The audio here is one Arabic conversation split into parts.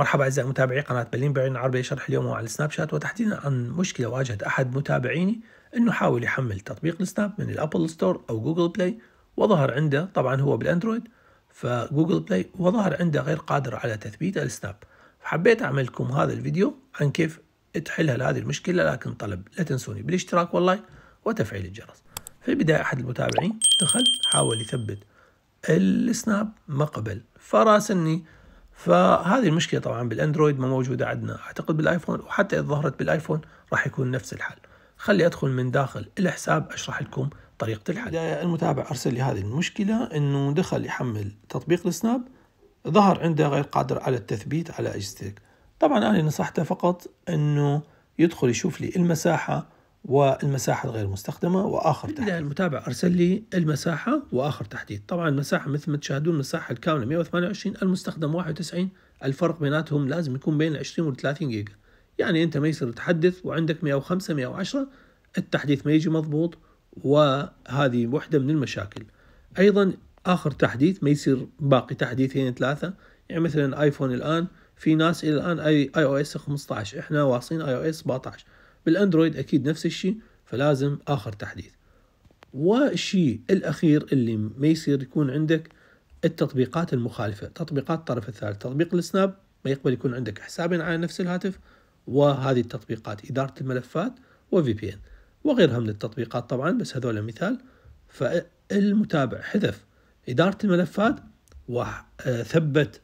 مرحبا أعزائي متابعي قناة بلين بعين العربية شرح اليوم على السناب شات وتحديدا عن مشكلة واجهت أحد متابعيني أنه حاول يحمل تطبيق السناب من الأبل ستور أو جوجل بلاي وظهر عنده طبعا هو بالأندرويد فجوجل بلاي وظهر عنده غير قادر على تثبيت السناب فحبيت أعمل لكم هذا الفيديو عن كيف تحل هذه المشكلة لكن طلب لا تنسوني بالاشتراك واللايك وتفعيل الجرس في البداية أحد المتابعين دخل حاول يثبت السناب ما قبل فراسلني فهذه المشكله طبعا بالاندرويد ما موجوده عندنا اعتقد بالايفون وحتى اذا ظهرت بالايفون راح يكون نفس الحل خلي ادخل من داخل الحساب اشرح لكم طريقه الحل المتابع ارسل لي هذه المشكله انه دخل يحمل تطبيق السناب ظهر عنده غير قادر على التثبيت على اجهزتك طبعا انا نصحته فقط انه يدخل يشوف لي المساحه والمساحة الغير مستخدمة وآخر تحديد المتابع أرسل لي المساحة وآخر تحديد طبعا المساحة مثل ما تشاهدون المساحة الكاملة 128 المستخدم 91 الفرق بيناتهم لازم يكون بين 20 وال 30 جيجا يعني أنت ما يصير تحدث وعندك 105 110 التحديث ما يجي مضبوط وهذه وحده من المشاكل أيضا آخر تحديث ما يصير باقي تحديثين ثلاثة يعني مثلا آيفون الآن في ناس إلى الآن اي او اس 15 احنا واصلين اي او اس 17 بالاندرويد اكيد نفس الشيء فلازم اخر تحديث والشيء الاخير اللي ما يصير يكون عندك التطبيقات المخالفه تطبيقات الطرف الثالث تطبيق السناب ما يقبل يكون عندك حسابين على نفس الهاتف وهذه التطبيقات اداره الملفات وفي بي ان وغيرها من التطبيقات طبعا بس هذول مثال فالمتابع حذف اداره الملفات وثبت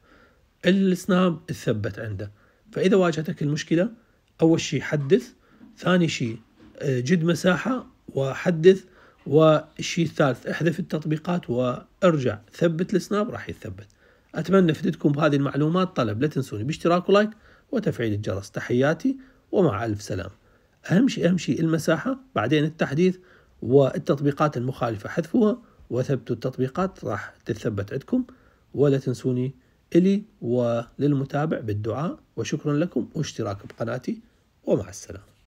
السناب تثبت عنده فاذا واجهتك المشكله اول شيء حدث ثاني شيء آه، جد مساحة وحدث والشيء الثالث احذف التطبيقات وارجع ثبت السناب راح يتثبت اتمنى فدتكم بهذه المعلومات طلب لا تنسوني باشتراك ولايك وتفعيل الجرس تحياتي ومع الف سلام اهم شيء اهم شيء المساحة بعدين التحديث والتطبيقات المخالفة حذفوها وثبتوا التطبيقات راح تثبت عندكم ولا تنسوني إلي وللمتابع بالدعاء وشكرا لكم واشتراك بقناتي ومع السلامة